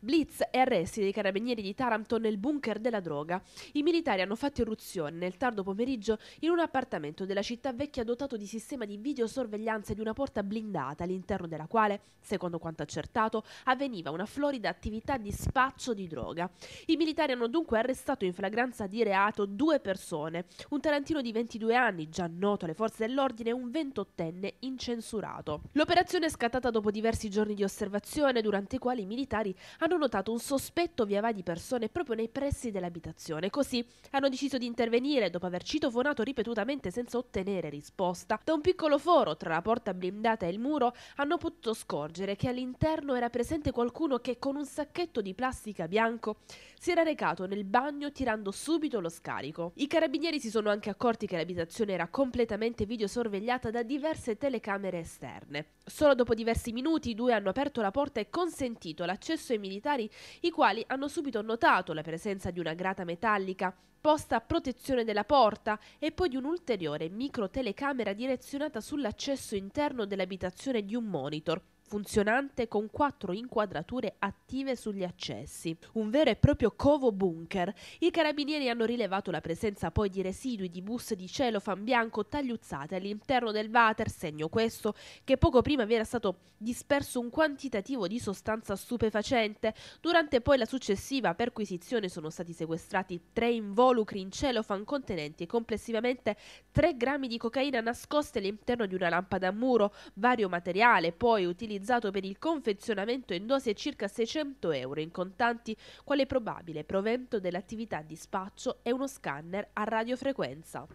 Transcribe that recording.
Blitz e arresti dei carabinieri di Taranto nel bunker della droga. I militari hanno fatto irruzione nel tardo pomeriggio in un appartamento della città vecchia dotato di sistema di videosorveglianza e di una porta blindata all'interno della quale, secondo quanto accertato, avveniva una florida attività di spaccio di droga. I militari hanno dunque arrestato in flagranza di reato due persone, un tarantino di 22 anni, già noto alle forze dell'ordine, e un 28enne incensurato. L'operazione è scattata dopo diversi giorni di osservazione durante i quali i militari hanno hanno notato un sospetto via vai di persone proprio nei pressi dell'abitazione. Così hanno deciso di intervenire dopo aver citofonato ripetutamente senza ottenere risposta. Da un piccolo foro tra la porta blindata e il muro hanno potuto scorgere che all'interno era presente qualcuno che con un sacchetto di plastica bianco si era recato nel bagno tirando subito lo scarico. I carabinieri si sono anche accorti che l'abitazione era completamente videosorvegliata da diverse telecamere esterne. Solo dopo diversi minuti i due hanno aperto la porta e consentito l'accesso ai militari militari, i quali hanno subito notato la presenza di una grata metallica posta a protezione della porta e poi di un'ulteriore micro telecamera direzionata sull'accesso interno dell'abitazione di un monitor funzionante con quattro inquadrature attive sugli accessi. Un vero e proprio covo bunker. I carabinieri hanno rilevato la presenza poi di residui di bus di celofan bianco tagliuzzate all'interno del water, segno questo che poco prima vi era stato disperso un quantitativo di sostanza stupefacente. Durante poi la successiva perquisizione sono stati sequestrati tre involucri in celofan contenenti complessivamente 3 grammi di cocaina nascosti all'interno di una lampada a muro, vario materiale poi utilizzato utilizzato per il confezionamento in dose circa 600 euro in contanti, quale probabile provento dell'attività di spaccio e uno scanner a radiofrequenza.